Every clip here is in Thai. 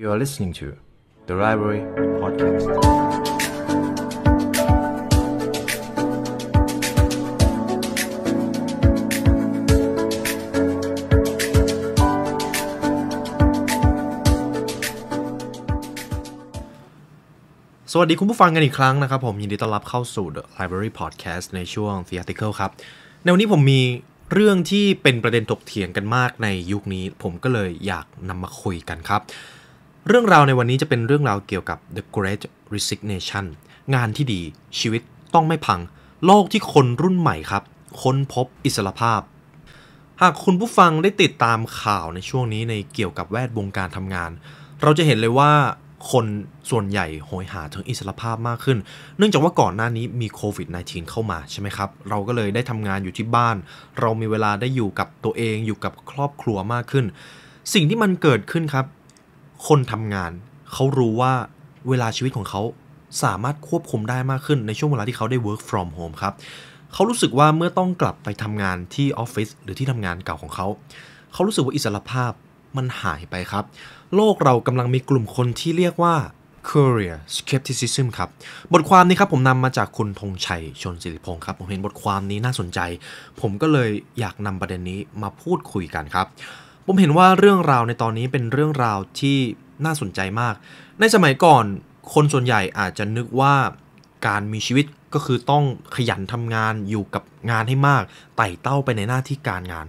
You are listening to The Library Podcast. สวัสดีคุณผู้ฟังกันอีกครั้งนะครับ ผมยินดีต้อนรับเข้าสู่ The Library Podcast ในช่วง The Article ครับ ในวันนี้ผมมีเรื่องที่เป็นประเด็นถกเถียงกันมากในยุคนี้ ผมก็เลยอยากนำมาคุยกันครับเรื่องราวในวันนี้จะเป็นเรื่องราวเกี่ยวกับ The Great Resignation งานที่ดีชีวิตต้องไม่พังโลกที่คนรุ่นใหม่ครับค้นพบอิสรภาพ หากคุณผู้ฟังได้ติดตามข่าวในช่วงนี้ในเกี่ยวกับแวดวงการทำงาน เราจะเห็นเลยว่าคนส่วนใหญ่โหยหาถึงอิสรภาพมากขึ้น เนื่องจากว่าก่อนหน้านี้มีโควิด -19 เข้ามาใช่ไหมครับ เราก็เลยได้ทำงานอยู่ที่บ้าน เรามีเวลาได้อยู่กับตัวเองอยู่กับครอบครัวมากขึ้น สิ่งที่มันเกิดขึ้นครับคนทำงานเขารู้ว่าเวลาชีวิตของเขาสามารถควบคุมได้มากขึ้น ในช่วงเวลาที่เขาได้ work from home ครับเขารู้สึกว่าเมื่อต้องกลับไปทำงานที่ออฟฟิศหรือที่ทำงานเก่าของเขา เขารู้สึกว่าอิสรภาพมันหายไปครับ โลกเรากำลังมีกลุ่มคนที่เรียกว่า c a r e e r Skepticism ครับ บทความนี้ครับผมนำมาจากคุณธงชัยชนสิริพงศ์ครับ ผมเห็นบทความนี้น่าสนใจ ผมก็เลยอยากนำประเด็นนี้มาพูดคุยกันครับผมเห็นว่าเรื่องราวในตอนนี้เป็นเรื่องราวที่น่าสนใจมาก ในสมัยก่อน คนส่วนใหญ่อาจจะนึกว่าการมีชีวิตก็คือต้องขยันทำงานอยู่กับงานให้มากไต่เต้าไปในหน้าที่การงาน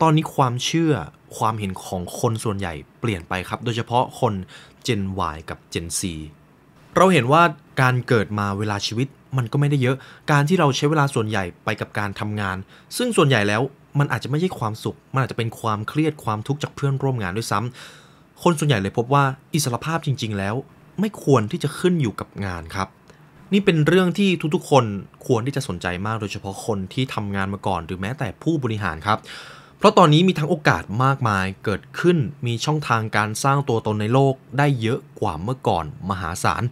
ตอนนี้ความเชื่อความเห็นของคนส่วนใหญ่เปลี่ยนไปครับ โดยเฉพาะคน Gen Y กับ Gen C เราเห็นว่าการเกิดมาเวลาชีวิตมันก็ไม่ได้เยอะ การที่เราใช้เวลาส่วนใหญ่ไปกับการทำงาน ซึ่งส่วนใหญ่แล้วมันอาจจะไม่ใช่ความสุข มันอาจจะเป็นความเครียดความทุกข์จากเพื่อนร่วมงานด้วยซ้ำ คนส่วนใหญ่เลยพบว่าอิสรภาพจริง ๆ แล้ว ไม่ควรที่จะขึ้นอยู่กับงานครับ นี่เป็นเรื่องที่ทุกๆ คนควรที่จะสนใจมาก โดยเฉพาะคนที่ทำงานมาก่อน หรือแม้แต่ผู้บริหารครับเพราะตอนนี้มีทั้งโอกาสมากมายเกิดขึ้น มีช่องทางการสร้างตัวตนในโลกได้เยอะกว่าเมื่อก่อนมหาศาล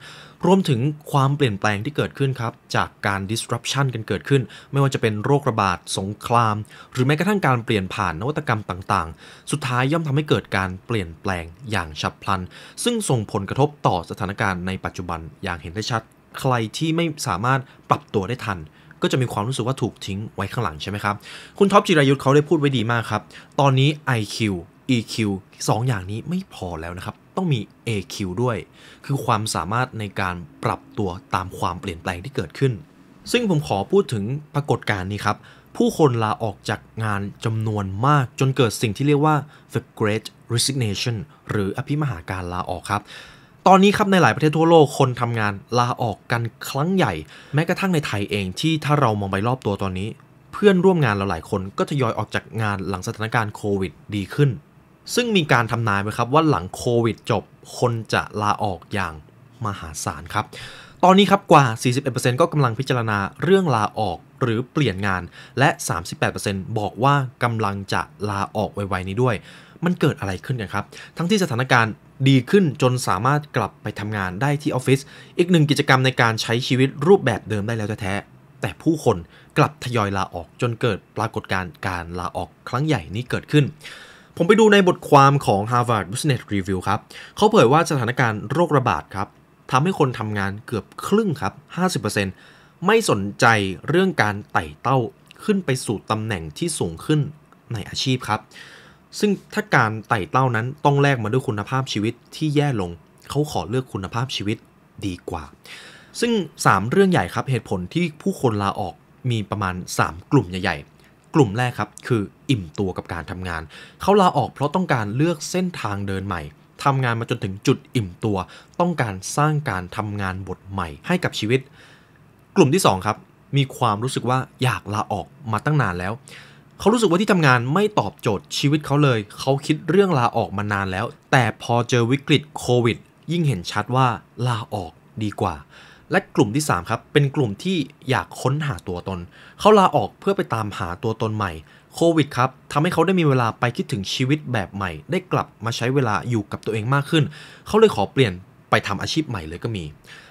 รวมถึงความเปลี่ยนแปลงที่เกิดขึ้นครับ จากการ disruption กันเกิดขึ้น ไม่ว่าจะเป็นโรคระบาดสงคราม หรือแม้กระทั่งการเปลี่ยนผ่านนวัตกรรมต่างๆ สุดท้ายย่อมทำให้เกิดการเปลี่ยนแปลงอย่างฉับพลัน ซึ่งส่งผลกระทบต่อสถานการณ์ในปัจจุบันอย่างเห็นได้ชัด ใครที่ไม่สามารถปรับตัวได้ทันก็จะมีความรู้สึกว่าถูกทิ้งไว้ข้างหลังใช่ไหมครับ คุณท็อปจิรายุทธ์เขาได้พูดไว้ดีมากครับ ตอนนี้ IQ EQ 2ออย่างนี้ไม่พอแล้วนะครับ ต้องมี AQ ด้วย คือความสามารถในการปรับตัวตามความเปลี่ยนแปลงที่เกิดขึ้น ซึ่งผมขอพูดถึงปรากฏการณ์นี้ครับ ผู้คนลาออกจากงานจำนวนมากจนเกิดสิ่งที่เรียกว่า the Great Resignation หรืออภิมหาการลาออกครับตอนนี้ครับ ในหลายประเทศทั่วโลก คนทำงานลาออกกันครั้งใหญ่ แม้กระทั่งในไทยเองที่ถ้าเรามองไปรอบตัวตอนนี้ เพื่อนร่วมงานเราหลายคนก็ทยอยออกจากงานหลังสถานการณ์โควิด ดีขึ้น ซึ่งมีการทำนายไว้ครับว่าหลังโควิดจบ คนจะลาออกอย่างมหาศาลครับตอนนี้ครับกว่า 41%ก็กำลังพิจารณาเรื่องลาออกหรือเปลี่ยนงาน และ 38%บอกว่ากำลังจะลาออกไวๆนี้ด้วย มันเกิดอะไรขึ้นกันครับทั้งที่สถานการณ์ดีขึ้นจนสามารถกลับไปทำงานได้ที่ออฟฟิศ อีกหนึ่งกิจกรรมในการใช้ชีวิตรูปแบบเดิมได้แล้วแท้ แต่ผู้คนกลับทยอยลาออกจนเกิดปรากฏการณ์การลาออกครั้งใหญ่นี้เกิดขึ้น ผมไปดูในบทความของ Harvard Business Review ครับเขาเผยว่าสถานการณ์โรคระบาดครับทำให้คนทำงานเกือบครึ่งครับ 50%ไม่สนใจเรื่องการไต่เต้าขึ้นไปสู่ตำแหน่งที่สูงขึ้นในอาชีพครับซึ่งถ้าการไต่เต้านั้นต้องแลกมาด้วยคุณภาพชีวิตที่แย่ลง เขาขอเลือกคุณภาพชีวิตดีกว่า ซึ่ง 3 เรื่องใหญ่ครับเหตุผลที่ผู้คนลาออกมีประมาณ 3 กลุ่มใหญ่ๆกลุ่มแรกครับคืออิ่มตัวกับการทำงานเขาลาออกเพราะต้องการเลือกเส้นทางเดินใหม่ทำงานมาจนถึงจุดอิ่มตัว ต้องการสร้างการทำงานบทใหม่ให้กับชีวิต กลุ่มที่2ครับมีความรู้สึกว่าอยากลาออกมาตั้งนานแล้วเขารู้สึกว่าที่ทำงานไม่ตอบโจทย์ชีวิตเขาเลย เขาคิดเรื่องลาออกมานานแล้ว แต่พอเจอวิกฤตโควิด ยิ่งเห็นชัดว่าลาออกดีกว่า และกลุ่มที่3ครับเป็นกลุ่มที่อยากค้นหาตัวตน เขาลาออกเพื่อไปตามหาตัวตนใหม่ โควิดครับทำให้เขาได้มีเวลาไปคิดถึงชีวิตแบบใหม่ ได้กลับมาใช้เวลาอยู่กับตัวเองมากขึ้น เขาเลยขอเปลี่ยนไปทำอาชีพใหม่เลยก็มี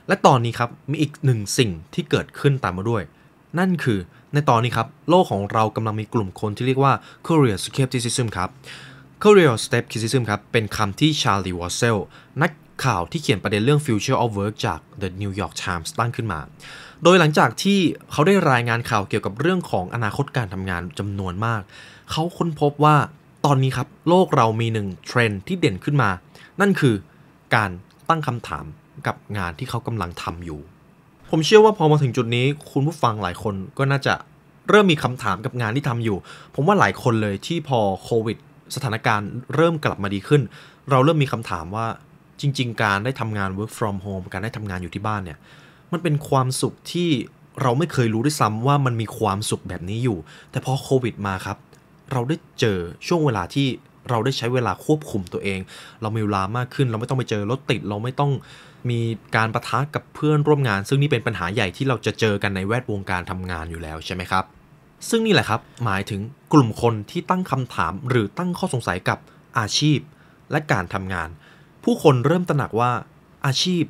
และตอนนี้ครับมีอีกหนึ่งสิ่งที่เกิดขึ้นตามมาด้วยนั่นคือในตอนนี้ครับ โลกของเรากำลังมีกลุ่มคนที่เรียกว่า Courier Skepticism ครับ Courier Skepticism ครับ เป็นคำที่ชาลีวอสเซลนักข่าวที่เขียนประเด็นเรื่อง Future of Work จาก The New York Times ตั้งขึ้นมา โดยหลังจากที่เขาได้รายงานข่าวเกี่ยวกับเรื่องของอนาคตการทำงานจำนวนมาก เขาค้นพบว่าตอนนี้ครับ โลกเรามีหนึ่งเทรนที่เด่นขึ้นมา นั่นคือ การตั้งคำถามกับงานที่เขากำลังทำอยู่ผมเชื่อว่าพอมาถึงจุดนี้คุณผู้ฟังหลายคนก็น่าจะเริ่มมีคำถามกับงานที่ทำอยู่ ผมว่าหลายคนเลยที่พอโควิดสถานการณ์เริ่มกลับมาดีขึ้น เราเริ่มมีคำถามว่าจริง ๆ การได้ทำงาน work from home การได้ทำงานอยู่ที่บ้านเนี่ยมันเป็นความสุขที่เราไม่เคยรู้ด้วยซ้ำว่ามันมีความสุขแบบนี้อยู่ แต่พอโควิดมาครับ เราได้เจอช่วงเวลาที่เราได้ใช้เวลาควบคุมตัวเอง เรามีเวลามากขึ้น เราไม่ต้องไปเจอรถติด เราไม่ต้องมีการประทะกับเพื่อนร่วมงาน ซึ่งนี่เป็นปัญหาใหญ่ที่เราจะเจอกันในแวดวงการทำงานอยู่แล้วใช่ไหมครับ ซึ่งนี่แหละครับ หมายถึงกลุ่มคนที่ตั้งคำถามหรือตั้งข้อสงสัยกับอาชีพและการทำงาน ผู้คนเริ่มตระหนักว่าอาชีพ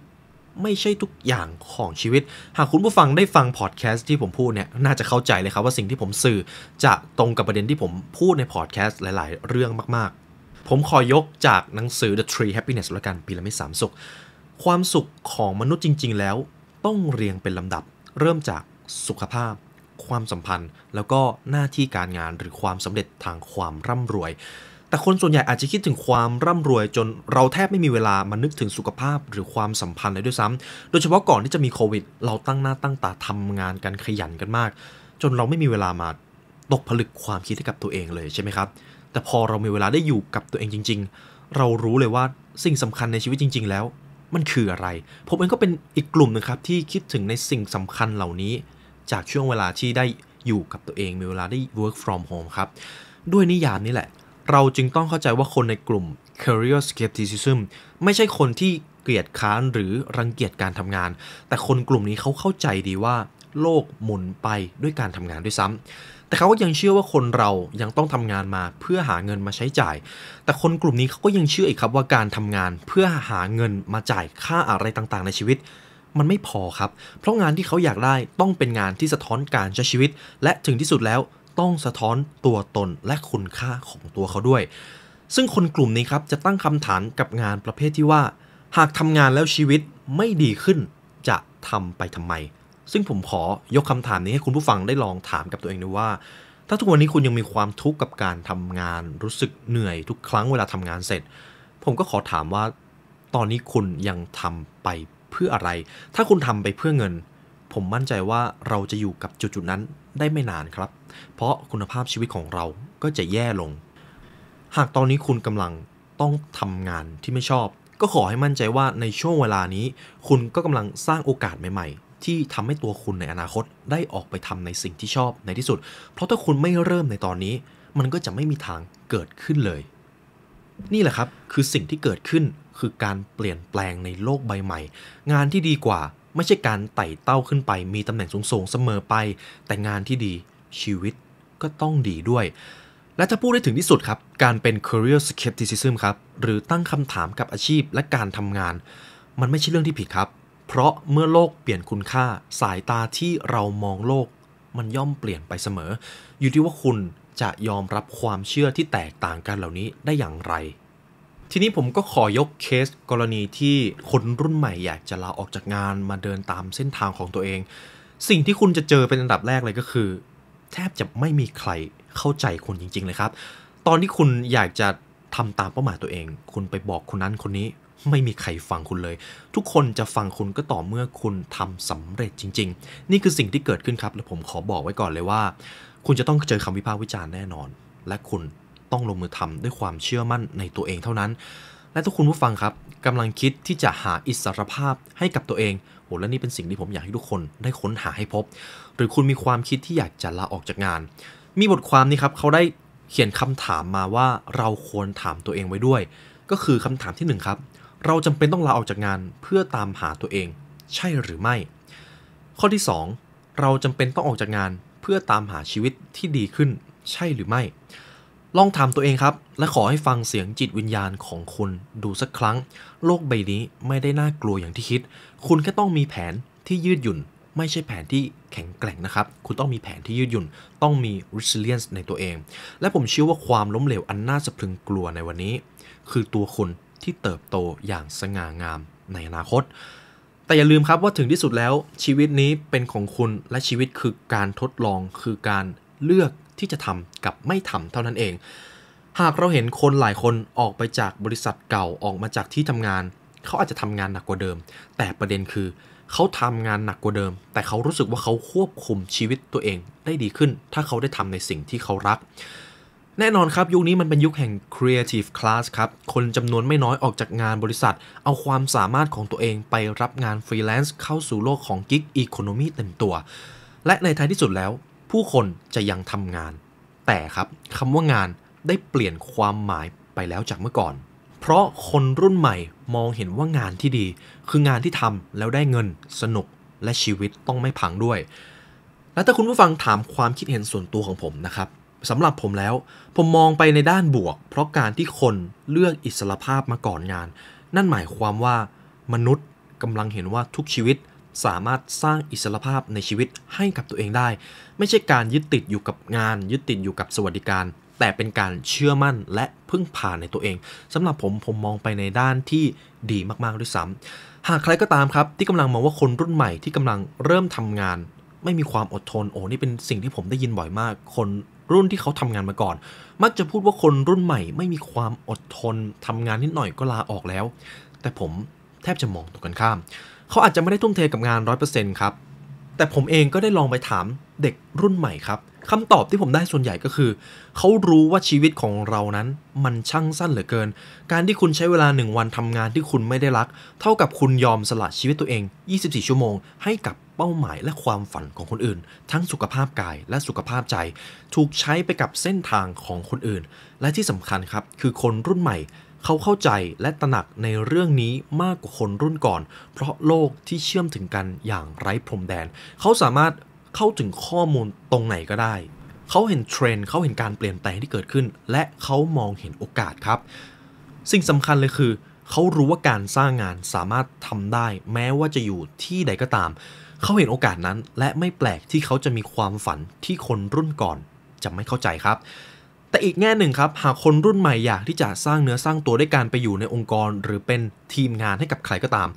ไม่ใช่ทุกอย่างของชีวิต หากคุณผู้ฟังได้ฟังพอดแคสต์ที่ผมพูดเนี่ย น่าจะเข้าใจเลยครับ ว่าสิ่งที่ผมสื่อจะตรงกับประเด็นที่ผมพูดในพอดแคสต์หลาย ๆ เรื่องมาก ๆ ผมขอยกจากหนังสือ The Three Happiness ละกันปีละไม่สามสุขความสุขของมนุษย์จริง ๆ แล้วต้องเรียงเป็นลำดับ เริ่มจากสุขภาพ ความสัมพันธ์แล้วก็หน้าที่การงานหรือความสำเร็จทางความร่ำรวย แต่คนส่วนใหญ่อาจจะคิดถึงความร่ำรวย จนเราแทบไม่มีเวลามานึกถึงสุขภาพหรือความสัมพันธ์เลยด้วยซ้ำโดยเฉพาะก่อนที่จะมีโควิดเราตั้งหน้าตั้งตาทำงานกันขยันกันมาก จนเราไม่มีเวลามาตกผลึกความคิดให้กับตัวเองเลยใช่ไหมครับแต่พอเรามีเวลาได้อยู่กับตัวเองจริง ๆ เรารู้เลยว่าสิ่งสำคัญในชีวิตจริงๆแล้วมันคืออะไร ผมเองก็เป็นอีกกลุ่มนึงครับ ที่คิดถึงในสิ่งสำคัญเหล่านี้ จากช่วงเวลาที่ได้อยู่กับตัวเอง มีเวลาได้ work from home ครับ ด้วยนิยามนี้แหละ เราจึงต้องเข้าใจว่าคนในกลุ่ม career skepticism ไม่ใช่คนที่เกลียดค้านหรือรังเกียจการทำงาน แต่คนกลุ่มนี้เขาเข้าใจดีว่าโลกหมุนไปด้วยการทำงานด้วยซ้ำแต่เขาก็ยังเชื่อว่าคนเรายังต้องทำงานมาเพื่อหาเงินมาใช้จ่าย แต่คนกลุ่มนี้เขาก็ยังเชื่ออีกครับว่าการทำงานเพื่อหาเงินมาจ่ายค่าอะไรต่างๆ ในชีวิต มันไม่พอครับ เพราะงานที่เขาอยากได้ต้องเป็นงานที่สะท้อนการใช้ชีวิต และถึงที่สุดแล้วต้องสะท้อนตัวตนและคุณค่าของตัวเขาด้วย ซึ่งคนกลุ่มนี้ครับจะตั้งคำถามกับงานประเภทที่ว่า หากทำงานแล้วชีวิตไม่ดีขึ้นจะทำไปทำไมซึ่งผมขอยกคำถามนี้ให้คุณผู้ฟังได้ลองถามกับตัวเองดูว่า ถ้าทุกวันนี้คุณยังมีความทุกข์กับการทำงานรู้สึกเหนื่อยทุกครั้งเวลาทำงานเสร็จ ผมก็ขอถามว่าตอนนี้คุณยังทำไปเพื่ออะไร ถ้าคุณทำไปเพื่อเงิน ผมมั่นใจว่าเราจะอยู่กับจุดๆนั้นได้ไม่นานครับ เพราะคุณภาพชีวิตของเราก็จะแย่ลง หากตอนนี้คุณกำลังต้องทำงานที่ไม่ชอบ ก็ขอให้มั่นใจว่าในช่วงเวลานี้คุณก็กำลังสร้างโอกาสใหม่ที่ทำให้ตัวคุณในอนาคตได้ออกไปทำในสิ่งที่ชอบในที่สุด เพราะถ้าคุณไม่เริ่มในตอนนี้ มันก็จะไม่มีทางเกิดขึ้นเลย นี่แหละครับคือสิ่งที่เกิดขึ้นคือการเปลี่ยนแปลงในโลกใบใหม่ งานที่ดีกว่าไม่ใช่การไต่เต้าขึ้นไป มีตำแหน่งสูงๆเสมอไป แต่งานที่ดีชีวิตก็ต้องดีด้วย และถ้าพูดได้ถึงที่สุดครับ การเป็น career skepticism ครับหรือตั้งคำถามกับอาชีพและการทำงาน มันไม่ใช่เรื่องที่ผิดครับเพราะเมื่อโลกเปลี่ยนคุณค่าสายตาที่เรามองโลกมันย่อมเปลี่ยนไปเสมอ อยู่ที่ว่าคุณจะยอมรับความเชื่อที่แตกต่างกันเหล่านี้ได้อย่างไร ทีนี้ผมก็ขอยกเคสกรณีที่คนรุ่นใหม่อยากจะลาออกจากงานมาเดินตามเส้นทางของตัวเอง สิ่งที่คุณจะเจอเป็นอันดับแรกเลยก็คือ แทบจะไม่มีใครเข้าใจคุณจริง ๆเลยครับ ตอนที่คุณอยากจะทำตามเป้าหมายตัวเอง คุณไปบอกคนนั้นคนนี้ไม่มีใครฟังคุณเลย ทุกคนจะฟังคุณก็ต่อเมื่อคุณทำสำเร็จจริงๆ นี่คือสิ่งที่เกิดขึ้นครับ และผมขอบอกไว้ก่อนเลยว่า คุณจะต้องเจอคำวิพากษ์วิจารณ์แน่นอน และคุณต้องลงมือทำด้วยความเชื่อมั่นในตัวเองเท่านั้น และทุกคุณผู้ฟังครับกำลังคิดที่จะหาอิสรภาพให้กับตัวเองโห และนี่เป็นสิ่งที่ผมอยากให้ทุกคนได้ค้นหาให้พบ หรือคุณมีความคิดที่อยากจะลาออกจากงาน มีบทความนี้ครับ เขาได้เขียนคำถามมาว่าเราควรถามตัวเองไว้ด้วย ก็คือคำถามที่1ครับเราจำเป็นต้องลาออกจากงานเพื่อตามหาตัวเอง ใช่หรือไม่ ข้อที่ 2 เราจำเป็นต้องออกจากงานเพื่อตามหาชีวิตที่ดีขึ้น ใช่หรือไม่ ลองถามตัวเองครับ และขอให้ฟังเสียงจิตวิญญาณของคุณดูสักครั้ง โลกใบนี้ไม่ได้น่ากลัวอย่างที่คิด คุณแค่ต้องมีแผนที่ยืดหยุ่น ไม่ใช่แผนที่แข็งแกร่งนะครับ คุณต้องมีแผนที่ยืดหยุ่น ต้องมี resilience ในตัวเอง และผมเชื่อว่าความล้มเหลวอันน่าสะพรึงกลัวในวันนี้ คือตัวคุณที่เติบโตอย่างสง่างามในอนาคต แต่อย่าลืมครับว่าถึงที่สุดแล้ว ชีวิตนี้เป็นของคุณและชีวิตคือการทดลองคือการเลือกที่จะทำกับไม่ทำเท่านั้นเอง หากเราเห็นคนหลายคนออกไปจากบริษัทเก่าออกมาจากที่ทำงาน เขาอาจจะทำงานหนักกว่าเดิม แต่ประเด็นคือ เขาทำงานหนักกว่าเดิม แต่เขารู้สึกว่าเขาควบคุมชีวิตตัวเองได้ดีขึ้น ถ้าเขาได้ทำในสิ่งที่เขารักแน่นอนครับ ยุคนี้มันเป็นยุคแห่ง Creative Class ครับ คนจำนวนไม่น้อยออกจากงานบริษัท เอาความสามารถของตัวเองไปรับงานฟรีแลนซ์เข้าสู่โลกของ Gig Economy เต็มตัว และในท้ายที่สุดแล้ว ผู้คนจะยังทำงาน แต่ครับคำว่างานได้เปลี่ยนความหมายไปแล้วจากเมื่อก่อน เพราะคนรุ่นใหม่มองเห็นว่างานที่ดี คืองานที่ทำแล้วได้เงินสนุกและชีวิตต้องไม่พังด้วย และถ้าคุณผู้ฟังถามความคิดเห็นส่วนตัวของผมนะครับสำหรับผมแล้วผมมองไปในด้านบวกเพราะการที่คนเลือกอิสรภาพมาก่อนงาน นั่นหมายความว่ามนุษย์กำลังเห็นว่าทุกชีวิตสามารถสร้างอิสรภาพในชีวิตให้กับตัวเองได้ ไม่ใช่การยึดติดอยู่กับงาน ยึดติดอยู่กับสวัสดิการ แต่เป็นการเชื่อมั่นและพึ่งพาในตัวเองสำหรับผมผมมองไปในด้านที่ดีมากๆด้วยซ้ำหากใครก็ตามครับ ที่กำลังมองว่าคนรุ่นใหม่ที่กำลังเริ่มทำงาน ไม่มีความอดทนโอ้นี่เป็นสิ่งที่ผมได้ยินบ่อยมากคนรุ่นที่เขาทำงานมาก่อน มักจะพูดว่าคนรุ่นใหม่ไม่มีความอดทน ทำงานนิดหน่อยก็ลาออกแล้ว แต่ผมแทบจะมองตรงกันข้าม เขาอาจจะไม่ได้ทุ่มเทกับงาน 100%ครับแต่ผมเองก็ได้ลองไปถามเด็กรุ่นใหม่ครับคำตอบที่ผมได้ส่วนใหญ่ก็คือเขารู้ว่าชีวิตของเรานั้นมันช่างสั้นเหลือเกิน การที่คุณใช้เวลาหนึ่งวันทำงานที่คุณไม่ได้รัก เท่ากับคุณยอมสละชีวิตตัวเอง 24 ชั่วโมง ให้กับเป้าหมายและความฝันของคนอื่น ทั้งสุขภาพกายและสุขภาพใจ ถูกใช้ไปกับเส้นทางของคนอื่น และที่สำคัญครับคือคนรุ่นใหม่เขาเข้าใจและตระหนักในเรื่องนี้มากกว่าคนรุ่นก่อน เพราะโลกที่เชื่อมถึงกันอย่างไร้พรมแดนเขาสามารถเข้าถึงข้อมูลตรงไหนก็ได้ เขาเห็นเทรนด์เขาเห็นการเปลี่ยนแปลงที่เกิดขึ้น และเขามองเห็นโอกาสครับ สิ่งสำคัญเลยคือ เขารู้ว่าการสร้างงานสามารถทำได้ แม้ว่าจะอยู่ที่ใดก็ตาม เขาเห็นโอกาสนั้น และไม่แปลกที่เขาจะมีความฝันที่คนรุ่นก่อน จะไม่เข้าใจครับแต่อีกแง่หนึ่งครับ หากคนรุ่นใหม่อยากที่จะสร้างเนื้อสร้างตัวด้วยการไปอยู่ในองค์กร หรือเป็นทีมงานให้กับใครก็ตาม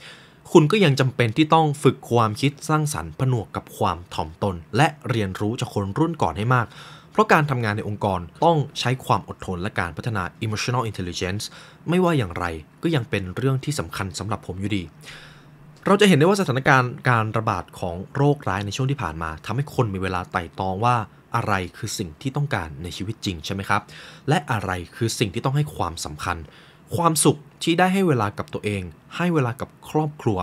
คุณก็ยังจำเป็นที่ต้องฝึกความคิดสร้างสรรค์ผนวกกับความถ่อมตน และเรียนรู้จากคนรุ่นก่อนให้มาก เพราะการทำงานในองค์กรต้องใช้ความอดทนและการพัฒนา emotional intelligence ไม่ว่าอย่างไรก็ยังเป็นเรื่องที่สำคัญสำหรับผมอยู่ดี เราจะเห็นได้ว่าสถานการณ์การระบาดของโรคร้ายในช่วงที่ผ่านมา ทำให้คนมีเวลาไต่ตองว่าอะไรคือสิ่งที่ต้องการในชีวิตจริงใช่ไหมครับ และอะไรคือสิ่งที่ต้องให้ความสำคัญ ความสุขที่ได้ให้เวลากับตัวเอง ให้เวลากับครอบครัว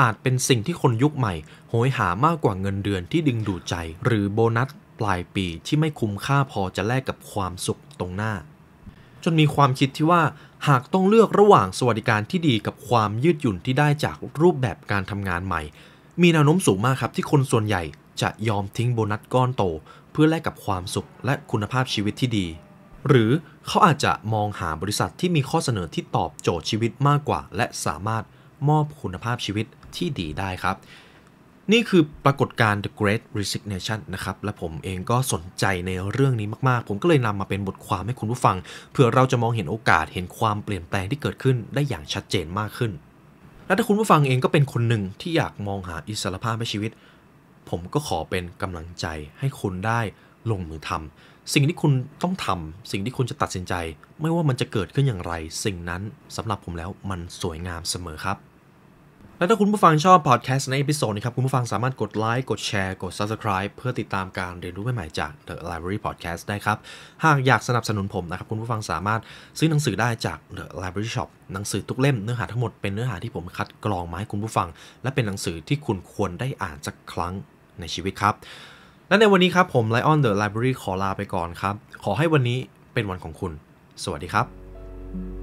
อาจเป็นสิ่งที่คนยุคใหม่ โหยหามากกว่าเงินเดือนที่ดึงดูดใจ หรือโบนัสปลายปีที่ไม่คุ้มค่าพอจะแลกกับความสุขตรงหน้า จนมีความคิดที่ว่า หากต้องเลือกระหว่างสวัสดิการที่ดีกับความยืดหยุ่นที่ได้จากรูปแบบการทำงานใหม่ มีแนวโน้มสูงมากครับ ที่คนส่วนใหญ่จะยอมทิ้งโบนัสก้อนโตเพื่อแลกกับความสุขและคุณภาพชีวิตที่ดี หรือเขาอาจจะมองหาบริษัทที่มีข้อเสนอที่ตอบโจทย์ชีวิตมากกว่า และสามารถมอบคุณภาพชีวิตที่ดีได้ครับ นี่คือปรากฏการณ์ The Great Resignation นะครับ และผมเองก็สนใจในเรื่องนี้มากๆ ผมก็เลยนำมาเป็นบทความให้คุณผู้ฟัง เพื่อเราจะมองเห็นโอกาสเห็นความเปลี่ยนแปลงที่เกิดขึ้น ได้อย่างชัดเจนมากขึ้น และถ้าคุณผู้ฟังเองก็เป็นคนหนึ่งที่อยากมองหาอิสรภาพในชีวิตผมก็ขอเป็นกำลังใจให้คุณได้ลงมือทำ สิ่งที่คุณต้องทำ สิ่งที่คุณจะตัดสินใจ ไม่ว่ามันจะเกิดขึ้นอย่างไร สิ่งนั้นสำหรับผมแล้วมันสวยงามเสมอครับและถ้าคุณผู้ฟังชอบพอดแคสต์ในเอพิโซดนี้ครับคุณผู้ฟังสามารถกดไลค์กดแชร์กด Subscribe เพื่อติดตามการเรียนรู้ใหม่ๆจาก The Library Podcast ได้ครับหากอยากสนับสนุนผมนะครับคุณผู้ฟังสามารถซื้อหนังสือได้จาก The Library Shop หนังสือทุกเล่ม เนื้อหาทั้งหมดเป็นเนื้อหาที่ผมคัดกรองมาให้คุณผู้ฟัง และเป็นหนังสือที่คุณควรได้อ่านสักครั้งในชีวิตครับ และในวันนี้ครับผมไลออนเดอะไลบรารีขอลาไปก่อนครับขอให้วันนี้เป็นวันของคุณ สวัสดีครับ thank you